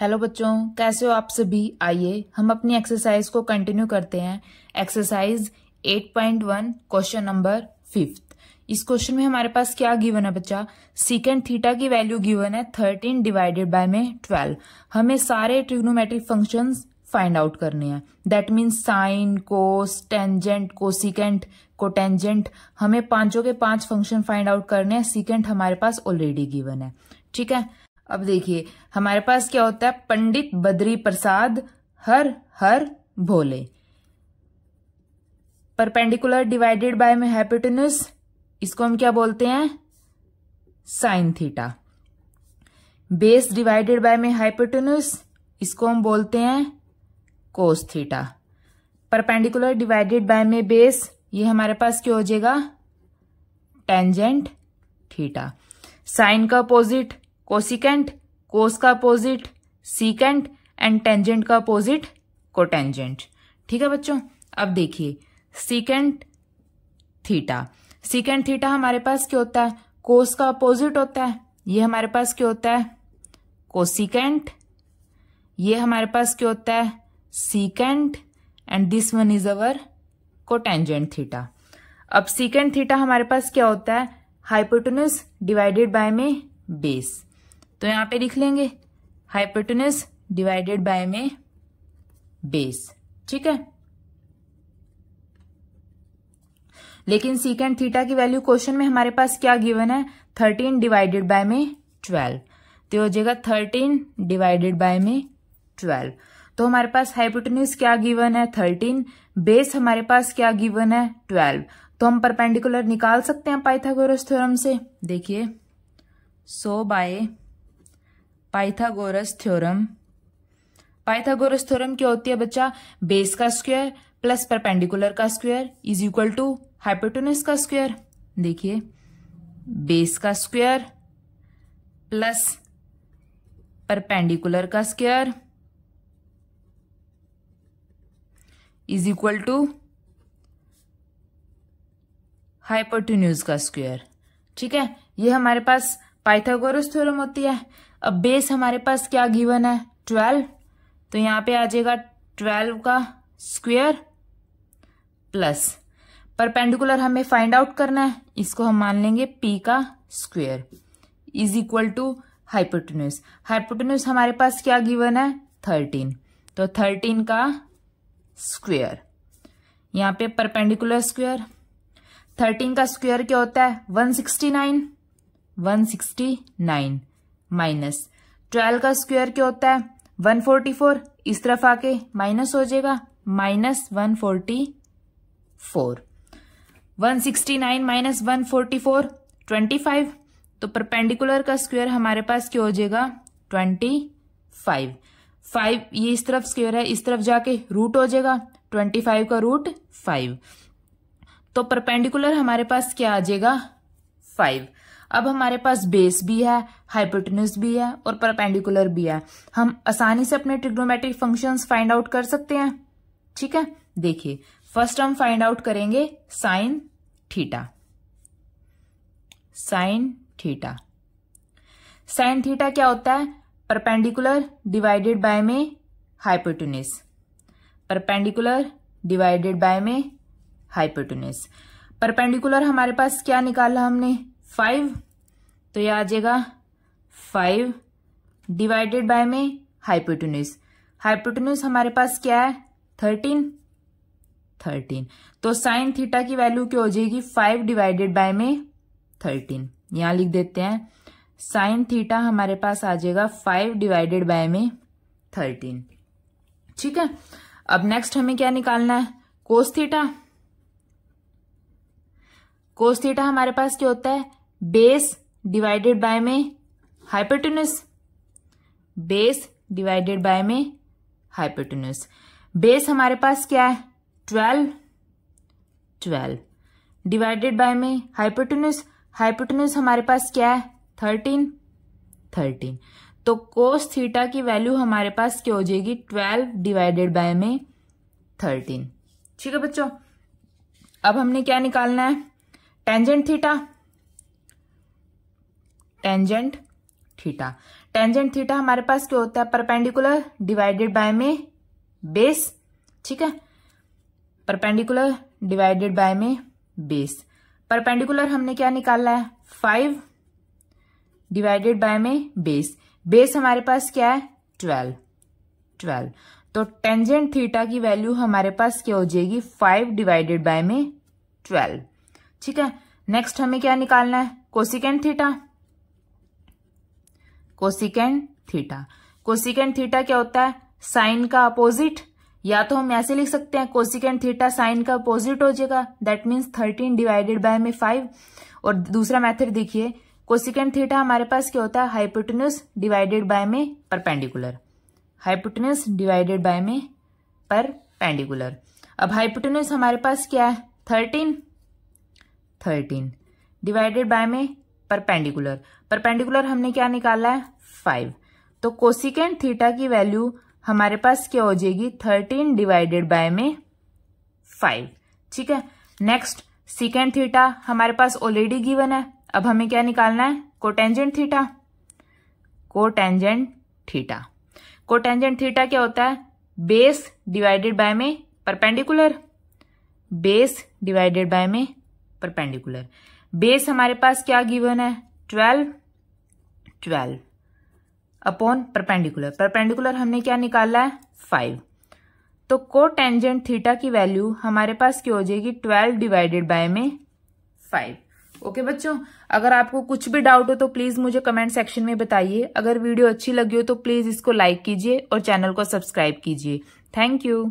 hello बच्चों कैसे हो आप सभी आइए हम अपनी एक्सरसाइज को कंटिन्यू करते हैं एक्सरसाइज 8.1 क्वेश्चन नंबर फिफ्थ इस क्वेश्चन में हमारे पास क्या गिवन है बच्चा सीकेंड थीटा की वैल्यू गिवन है 13 डिवाइडेड बाय में 12 हमें सारे ट्रिग्नोमेट्रिक फंक्शंस फाइंड आउट करने हैं that means sine cos tangent cosecant cotangent हमें पांचों के पांच फंक्शन फाइंड आउट करने हैं सीकेंट हमारे पास ऑलरेडी गिवन है ठीक है अब देखिए हमारे पास क्या होता है पंडित बद्री प्रसाद हर हर भोले परपेंडिकुलर डिवाइडेड बाय में हैपिटनस इसको हम क्या बोलते हैं sine theta base divided by में हाइपोटेन्यूस इसको हम बोलते हैं cos theta perpendicular divided by में बेस ये हमारे पास क्या हो जाएगा टेंजेंट थीटा साइन का अपोजिट कोसिकेंट कोस का अपोजिट सीकेंट एंड टेंजेंट का अपोजिट कोटेंजेंट ठीक है बच्चों अब देखिए सीकेंट थीटा सीकेंट थीटा हमारे पास क्या होता है कोस का अपोजिट होता है ये हमारे पास क्या होता है कोसिकेंट ये हमारे पास क्या होता है secant and this one is our cotangent theta अब सीकेंट थीटा हमारे पास क्या होता है हाइपोटोनस डिवाइडेड बाय में बेस तो यहां पे लिख लेंगे हाइपोटेनस डिवाइडेड बाय में बेस ठीक है लेकिन सीकेंड थीटा की वैल्यू क्वेश्चन में हमारे पास क्या गिवन है थर्टीन डिवाइडेड बाय में ट्वेल्व तो हो जाएगा थर्टीन डिवाइडेड बाय में ट्वेल्व तो हमारे पास हाइपोटनिस क्या गिवन है थर्टीन बेस हमारे पास क्या गिवन है ट्वेल्व तो हम परपेंडिकुलर निकाल सकते हैं पाइथागोरस थ्योरम से देखिए so by Pythagoras theorem Pythagoras theorem क्या होती है बच्चा बेस का स्क्वायर प्लस परपेंडिकुलर का square is equal to hypotenuse का स्क्वायर देखिए बेस का स्क्वायर प्लस परपेंडिकुलर का square is equal to hypotenuse का स्क्वायर ठीक है ये हमारे पास पाइथागोरस थ्योरम होती है अब बेस हमारे पास क्या गिवन है ट्वेल्व तो यहाँ पे आ जाएगा ट्वेल्व का स्क्वेयर प्लस परपेंडिकुलर हमें फाइंड आउट करना है इसको हम मान लेंगे पी का square is equal to hypotenuse hypotenuse हमारे पास क्या गिवन है थर्टीन तो थर्टीन का स्क्वेयर यहाँ पे परपेंडिकुलर स्क्वेयर थर्टीन का स्क्वेयर क्या होता है one sixty nine one sixty nine minus twelve का स्क्वायर क्या होता है वन फोर्टी फोर इस तरफ आके माइनस हो जाएगा minus one forty four one sixty nine minus one forty four twenty five तो परपेंडिकुलर का स्क्वायर हमारे पास क्या हो जाएगा ट्वेंटी फाइव फाइव ये इस तरफ स्क्वायर है इस तरफ जाके रूट हो जाएगा ट्वेंटी फाइव का रूट फाइव तो परपेंडिकुलर हमारे पास क्या आ जाएगा फाइव अब हमारे पास बेस भी है हाइपोटनस भी है और परपेंडिकुलर भी है हम आसानी से अपने ट्रिग्नोमेट्रिक फंक्शंस फाइंड आउट कर सकते हैं ठीक है देखिए फर्स्ट हम फाइंड आउट करेंगे sine theta sine theta sine theta क्या होता है परपेंडिकुलर डिवाइडेड बाय में हाइपोटनिस परपेंडिकुलर डिवाइडेड बाय में हाइपोटनिस परपेंडिकुलर हमारे पास क्या निकाला हमने फाइव तो यह आ जाएगा फाइव डिवाइडेड बाय में हाइपोटेन्यूज हाइपोटेन्यूज हमारे पास क्या है थर्टीन थर्टीन तो साइन थीटा की वैल्यू क्या हो जाएगी फाइव डिवाइडेड बाय में थर्टीन यहां लिख देते हैं साइन थीटा हमारे पास आ जाएगा फाइव डिवाइडेड बाय में थर्टीन ठीक है अब नेक्स्ट हमें क्या निकालना है कोस थीटा कोस थीटा हमारे पास क्या होता है बेस डिवाइडेड बाय में हाइपोटेन्यूस बेस डिवाइडेड बाय में हाइपोटेन्यूस बेस हमारे पास क्या है ट्वेल्व ट्वेल्व डिवाइडेड बाय में हाइपोटेन्यूस हाइपोटेन्यूस हमारे पास क्या है थर्टीन थर्टीन तो कोस थीटा की वैल्यू हमारे पास क्या हो जाएगी ट्वेल्व डिवाइडेड बाय में थर्टीन ठीक है बच्चों अब हमने क्या निकालना है tangent theta tangent theta tangent theta हमारे पास क्या होता है परपेंडिकुलर डिवाइडेड बाय में बेस ठीक है परपेंडिकुलर डिवाइडेड बाय में बेस परपेंडिकुलर हमने क्या निकाला है फाइव डिवाइडेड बाय में बेस बेस हमारे पास क्या है ट्वेल्व ट्वेल्व तो टेंजेंट थीटा की वैल्यू हमारे पास क्या हो जाएगी फाइव डिवाइडेड बाय में ट्वेल्व ठीक है नेक्स्ट हमें क्या निकालना है cosecant theta cosecant theta cosecant theta क्या होता है साइन का अपोजिट या तो हम ऐसे लिख सकते हैं कोसिकेंड थीटा साइन का अपोजिट हो जाएगा that means thirteen divided by में फाइव और दूसरा मैथड देखिए कोसिकेंड थीटा हमारे पास क्या होता है हाइपोटेन्यूस डिवाइडेड बाय में परपेंडिकुलर हाइपोटेन्यूस डिवाइडेड बाय में पर पेंडिकुलर अब हाइपोटेन्यूस हमारे पास क्या है थर्टीन थर्टीन डिवाइडेड बाय में परपेंडिकुलर परपेंडिकुलर हमने क्या निकाला है फाइव तो कोसिकेंट थीटा की वैल्यू हमारे पास क्या हो जाएगी थर्टीन डिवाइडेड बाय में फाइव ठीक है नेक्स्ट सिकेंड थीटा हमारे पास ऑलरेडी गिवन है अब हमें क्या निकालना है cotangent theta cotangent theta cotangent theta क्या होता है बेस डिवाइडेड बाय में परपेंडिकुलर बेस डिवाइडेड बाय में परपेंडिकुलर बेस हमारे पास क्या गिवन है twelve twelve upon perpendicular perpendicular हमने क्या निकाला है फाइव तो को टेंजेंट थीटा की वैल्यू हमारे पास क्या हो जाएगी ट्वेल्व डिवाइडेड बाय में फाइव ओके okay, बच्चों अगर आपको कुछ भी डाउट हो तो प्लीज मुझे कमेंट सेक्शन में बताइए अगर वीडियो अच्छी लगी हो तो प्लीज इसको लाइक कीजिए और चैनल को सब्सक्राइब कीजिए थैंक यू